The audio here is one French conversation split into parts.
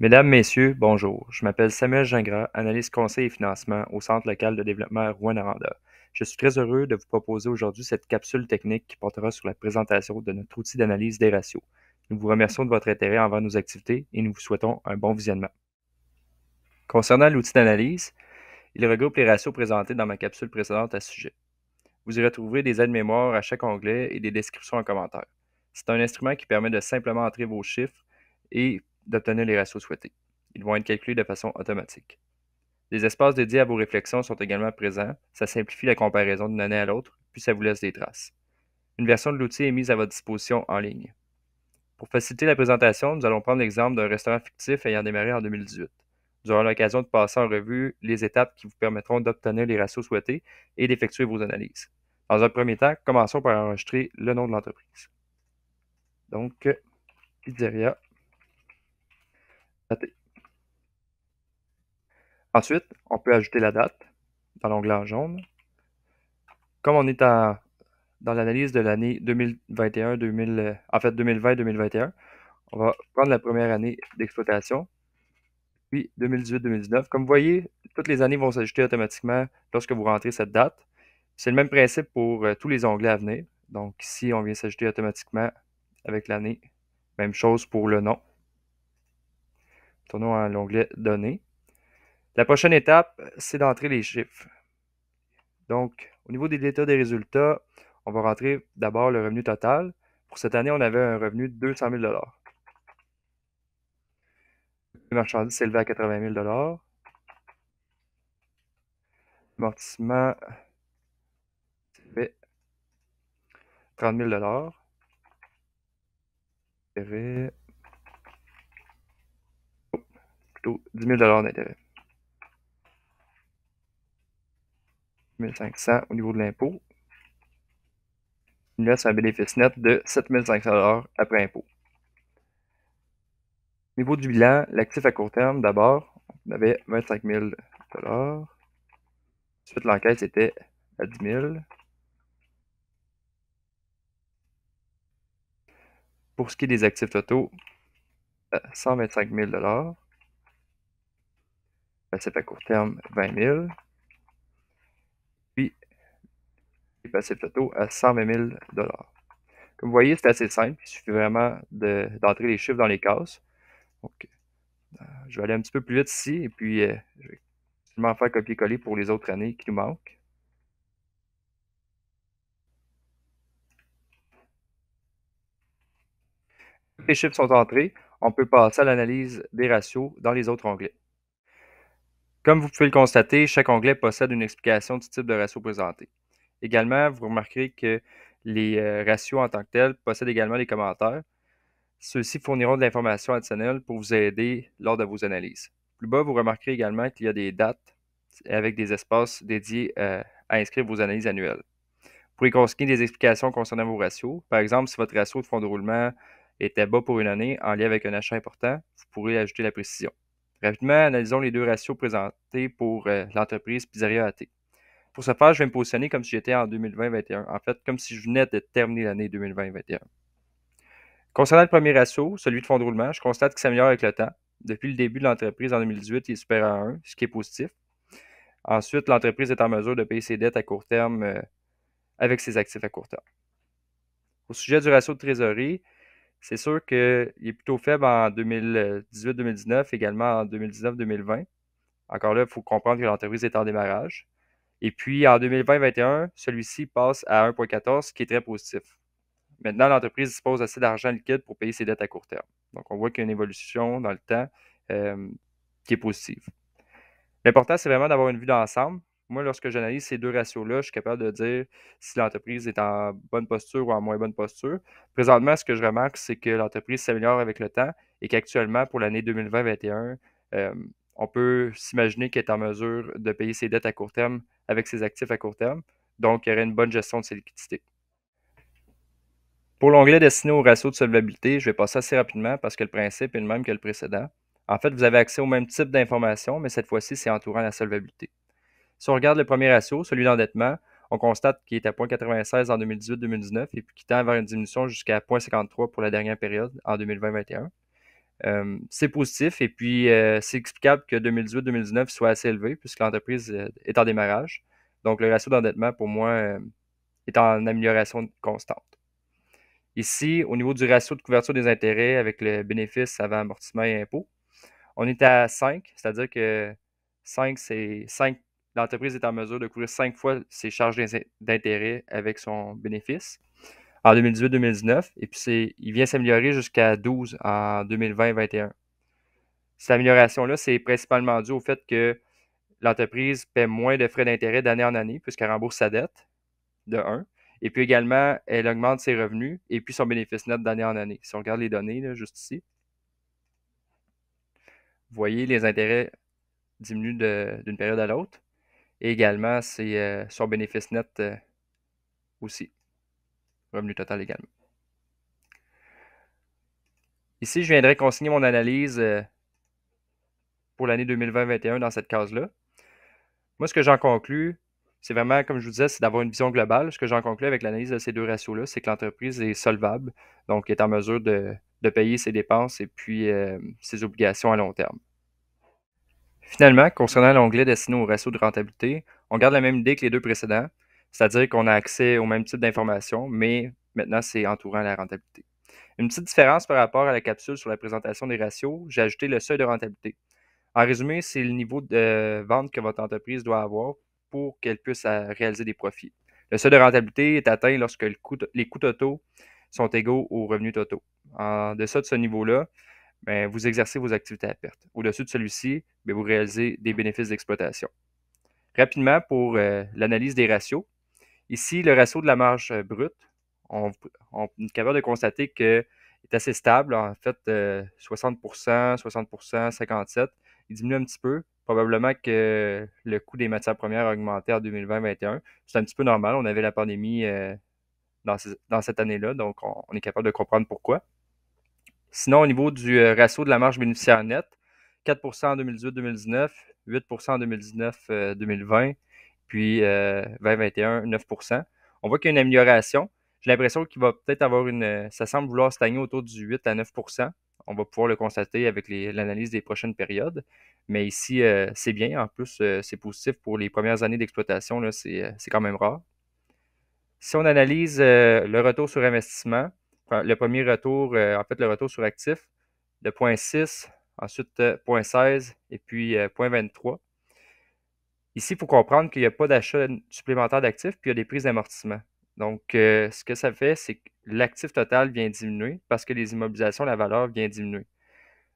Mesdames, Messieurs, bonjour. Je m'appelle Samuel Gingras, analyste conseil et financement au Centre local de développement Rouen-Aranda. Je suis très heureux de vous proposer aujourd'hui cette capsule technique qui portera sur la présentation de notre outil d'analyse des ratios. Nous vous remercions de votre intérêt envers nos activités et nous vous souhaitons un bon visionnement. Concernant l'outil d'analyse, il regroupe les ratios présentés dans ma capsule précédente à ce sujet. Vous y retrouverez des aides-mémoires à chaque onglet et des descriptions en commentaire. C'est un instrument qui permet de simplement entrer vos chiffres et d'obtenir les ratios souhaités. Ils vont être calculés de façon automatique. Des espaces dédiés à vos réflexions sont également présents. Ça simplifie la comparaison d'une année à l'autre, puis ça vous laisse des traces. Une version de l'outil est mise à votre disposition en ligne. Pour faciliter la présentation, nous allons prendre l'exemple d'un restaurant fictif ayant démarré en 2018. Vous aurez l'occasion de passer en revue les étapes qui vous permettront d'obtenir les ratios souhaités et d'effectuer vos analyses. Dans un premier temps, commençons par enregistrer le nom de l'entreprise. Donc, pizzeria. Ensuite, on peut ajouter la date dans l'onglet en jaune. Comme on est dans l'analyse de l'année 2021, 2000, en fait 2020-2021, on va prendre la première année d'exploitation, puis 2018-2019. Comme vous voyez, toutes les années vont s'ajouter automatiquement lorsque vous rentrez cette date. C'est le même principe pour euh, tous les onglets à venir. Donc ici, on vient s'ajouter automatiquement avec l'année. Même chose pour le nom. Tournons à l'onglet Données. La prochaine étape, c'est d'entrer les chiffres. Donc, au niveau des états des résultats, on va rentrer d'abord le revenu total. Pour cette année, on avait un revenu de 200 000 les marchandises s'élevaient à 80 000 Amortissement s'élevait 30 000 Intérêt. Oh, plutôt 10 000 d'intérêt. 1500 au niveau de l'impôt. Il nous laisse un bénéfice net de 7500 après impôt. Niveau du bilan, l'actif à court terme, d'abord, on avait 25 000 Ensuite, l'enquête était à 10 000 Pour ce qui est des actifs totaux, 125 euh, 000 Passif à court terme, 20 000 Puis, les passifs totaux à 120 000 Comme vous voyez, c'est assez simple. Il suffit vraiment d'entrer les chiffres dans les cases. Ok. Euh, je vais aller un petit peu plus vite ici et puis euh, je vais m'en faire copier-coller pour les autres années qui nous manquent. Les chiffres sont entrés. On peut passer à l'analyse des ratios dans les autres onglets. Comme vous pouvez le constater, chaque onglet possède une explication du type de ratio présenté. Également, vous remarquerez que les euh, ratios en tant que tels possèdent également les commentaires. Ceux-ci fourniront de l'information additionnelle pour vous aider lors de vos analyses. Plus bas, vous remarquerez également qu'il y a des dates avec des espaces dédiés euh, à inscrire vos analyses annuelles. Vous pourrez consigner des explications concernant vos ratios. Par exemple, si votre ratio de fonds de roulement était bas pour une année en lien avec un achat important, vous pourrez ajouter la précision. Rapidement, analysons les deux ratios présentés pour euh, l'entreprise Pizzeria AT. Pour ce faire, je vais me positionner comme si j'étais en 2020 En fait, comme si je venais de terminer l'année 2020 Concernant le premier ratio, celui de fonds de roulement, je constate ça améliore avec le temps. Depuis le début de l'entreprise en 2018, il est supérieur à 1, ce qui est positif. Ensuite, l'entreprise est en mesure de payer ses dettes à court terme euh, avec ses actifs à court terme. Au sujet du ratio de trésorerie, c'est sûr qu'il est plutôt faible en 2018-2019, également en 2019-2020. Encore là, il faut comprendre que l'entreprise est en démarrage. Et puis en 2020-2021, celui-ci passe à 1,14, ce qui est très positif. Maintenant, l'entreprise dispose assez d'argent liquide pour payer ses dettes à court terme. Donc, on voit qu'il y a une évolution dans le temps euh, qui est positive. L'important, c'est vraiment d'avoir une vue d'ensemble. Moi, lorsque j'analyse ces deux ratios-là, je suis capable de dire si l'entreprise est en bonne posture ou en moins bonne posture. Présentement, ce que je remarque, c'est que l'entreprise s'améliore avec le temps et qu'actuellement, pour l'année 2020-2021, euh, on peut s'imaginer qu'elle est en mesure de payer ses dettes à court terme avec ses actifs à court terme. Donc, il y aurait une bonne gestion de ses liquidités. Pour l'onglet destiné au ratio de solvabilité, je vais passer assez rapidement parce que le principe est le même que le précédent. En fait, vous avez accès au même type d'informations, mais cette fois-ci, c'est entourant la solvabilité. Si on regarde le premier ratio, celui d'endettement, on constate qu'il est à 0,96 en 2018-2019 et puis qu'il tend vers une diminution jusqu'à 0,53 pour la dernière période en 2020-2021. Euh, c'est positif et puis euh, c'est explicable que 2018-2019 soit assez élevé puisque l'entreprise euh, est en démarrage. Donc le ratio d'endettement pour moi est en amélioration constante. Ici, au niveau du ratio de couverture des intérêts avec le bénéfice avant amortissement et impôt, on est à 5, c'est-à-dire que 5, c'est 5 l'entreprise est en mesure de couvrir 5 fois ses charges d'intérêt avec son bénéfice en 2018-2019. Et puis, il vient s'améliorer jusqu'à 12 en 2020-2021. Cette amélioration-là, c'est principalement dû au fait que l'entreprise paie moins de frais d'intérêt d'année en année puisqu'elle rembourse sa dette, de 1. Et puis également, elle augmente ses revenus et puis son bénéfice net d'année en année. Si on regarde les données, là, juste ici, vous voyez, les intérêts diminuent d'une période à l'autre. Et également, c'est euh, son bénéfice net euh, aussi. Revenu total également. Ici, je viendrai consigner mon analyse euh, pour l'année 2020-2021 dans cette case-là. Moi, ce que j'en conclus, c'est vraiment, comme je vous disais, c'est d'avoir une vision globale. Ce que j'en conclue avec l'analyse de ces deux ratios-là, c'est que l'entreprise est solvable, donc est en mesure de, payer ses dépenses et puis euh, ses obligations à long terme. Finalement, concernant l'onglet destiné aux ratios de rentabilité, on garde la même idée que les deux précédents, c'est-à-dire qu'on a accès au même type d'informations, mais maintenant c'est entourant la rentabilité. Une petite différence par rapport à la capsule sur la présentation des ratios, j'ai ajouté le seuil de rentabilité. En résumé, c'est le niveau de euh, vente que votre entreprise doit avoir pour qu'elle puisse euh, réaliser des profits. Le seuil de rentabilité est atteint lorsque les coûts totaux sont égaux aux revenus totaux. En deçà de ce niveau-là, ben, vous exercez vos activités à perte. Au-dessus de celui-ci, ben, vous réalisez des bénéfices d'exploitation. Rapidement, pour euh, l'analyse des ratios, ici, le ratio de la marge euh, brute, on, on est capable de constater qu'il est assez stable, en fait, 60%, 60%, 57% il diminue un petit peu. Probablement que le coût des matières premières a augmenté en 2020-2021. C'est un petit peu normal. On avait la pandémie euh, dans, cette année-là, donc on, est capable de comprendre pourquoi. Sinon, au niveau du euh, ratio de la marge bénéficiaire nette, 4 en 2018-2019, 8 en 2019-2020, euh, puis 20 2021, 9 On voit qu'il y a une amélioration. J'ai l'impression qu'il va peut-être avoir une. Ça semble vouloir stagner autour du 8 à 9 on va pouvoir le constater avec l'analyse des prochaines périodes. Mais ici, euh, c'est bien. En plus, euh, c'est positif pour les premières années d'exploitation. Euh, c'est quand même rare. Si on analyse le retour sur investissement, le premier retour, en fait, le retour sur actif, de 0.6, ensuite 0.16 et puis 0.23. Ici, il faut comprendre qu'il n'y a pas d'achat supplémentaire d'actifs, puis il y a des prises d'amortissement. Donc, euh, ce que ça fait, c'est que l'actif total vient diminuer parce que les immobilisations, la valeur vient diminuer.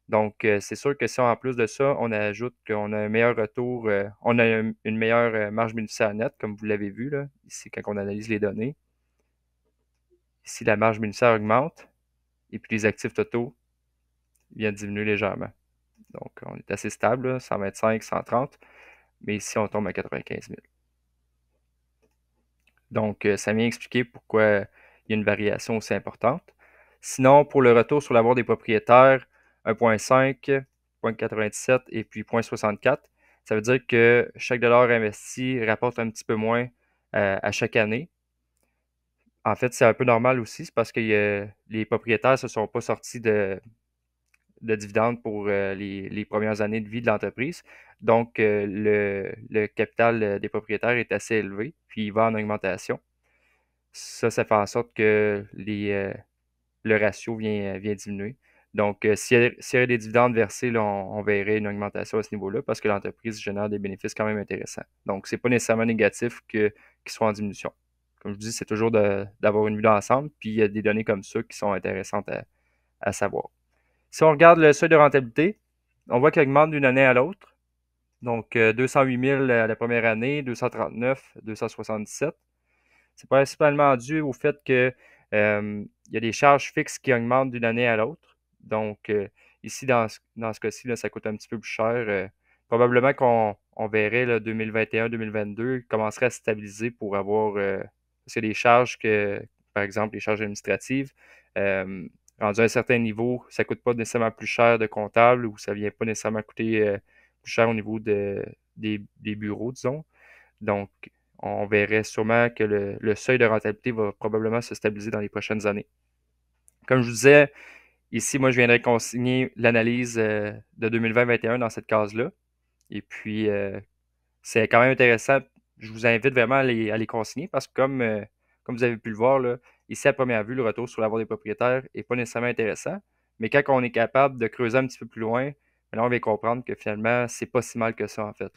Donc, euh, c'est sûr que si en plus de ça, on ajoute qu'on a un meilleur retour, euh, on a une, meilleure marge bénéficiaire nette, comme vous l'avez vu là, ici quand on analyse les données. Ici, la marge bénéficiaire augmente, et puis les actifs totaux viennent diminuer légèrement. Donc, on est assez stable, là, 125, 130, mais ici, on tombe à 95 000. Donc, euh, ça vient expliquer pourquoi euh, il y a une variation aussi importante. Sinon, pour le retour sur l'avoir des propriétaires, 1.5, 0.97 et puis 0.64, ça veut dire que chaque dollar investi rapporte un petit peu moins euh, à chaque année. En fait, c'est un peu normal aussi, c'est parce que les propriétaires ne se sont pas sortis de, de dividendes pour euh, les, premières années de vie de l'entreprise. Donc, euh, le, capital euh, des propriétaires est assez élevé, puis il va en augmentation. Ça, ça fait en sorte que les, le ratio vient, vient diminuer. Donc, s'il y, avait des dividendes versés, on, verrait une augmentation à ce niveau-là parce que l'entreprise génère des bénéfices quand même intéressants. Donc, ce n'est pas nécessairement négatif qu'ils soient en diminution. Comme je dis, c'est toujours d'avoir une vue d'ensemble, puis il y a des données comme ça qui sont intéressantes à savoir. Si on regarde le seuil de rentabilité, on voit qu'il augmente d'une année à l'autre. Donc, 208 euh, 000 la première année, 239, 277. C'est principalement dû au fait qu'il euh, y a des charges fixes qui augmentent d'une année à l'autre. Donc, euh, ici, dans ce, dans ce cas-ci, ça coûte un petit peu plus cher. probablement qu'on verrait 2021-2022 commencerait à se stabiliser pour avoir. parce que les charges, que, par exemple, les charges administratives, rendu à un certain niveau, ça ne coûte pas nécessairement plus cher de comptable ou ça ne vient pas nécessairement coûter euh, plus cher au niveau des, bureaux, disons. Donc, on verrait sûrement que le, seuil de rentabilité va probablement se stabiliser dans les prochaines années. Comme je vous disais, ici, moi, je viendrai consigner l'analyse euh, de 2020-2021 dans cette case-là. Et puis, euh, c'est quand même intéressant. Je vous invite vraiment à les, consigner parce que, comme, comme vous avez pu le voir, là, Ici, à première vue, le retour sur la des propriétaires n'est pas nécessairement intéressant, mais quand on est capable de creuser un petit peu plus loin, ben on va comprendre que finalement, c'est pas si mal que ça, en fait.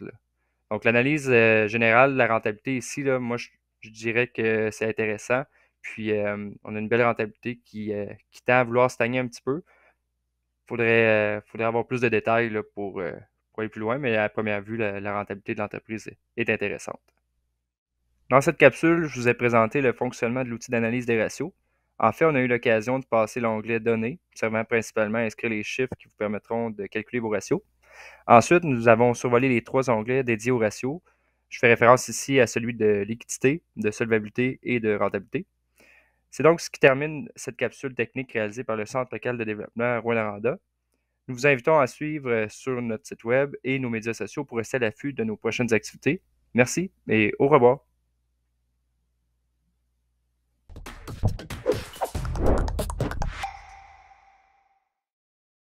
Donc, l'analyse euh, générale de la rentabilité ici, là, moi, je, dirais que c'est intéressant. Puis, euh, on a une belle rentabilité euh, qui, tend à vouloir stagner un petit peu. Il faudrait, avoir plus de détails pour, aller plus loin, mais à première vue, la, rentabilité de l'entreprise est intéressante. Dans cette capsule, je vous ai présenté le fonctionnement de l'outil d'analyse des ratios. En fait, on a eu l'occasion de passer l'onglet Données, servant principalement à inscrire les chiffres qui vous permettront de calculer vos ratios. Ensuite, nous avons survolé les trois onglets dédiés aux ratios. Je fais référence ici à celui de liquidité, de solvabilité et de rentabilité. C'est donc ce qui termine cette capsule technique réalisée par le Centre local de développement Rwanda. Nous vous invitons à suivre sur notre site web et nos médias sociaux pour rester à l'affût de nos prochaines activités. Merci et au revoir.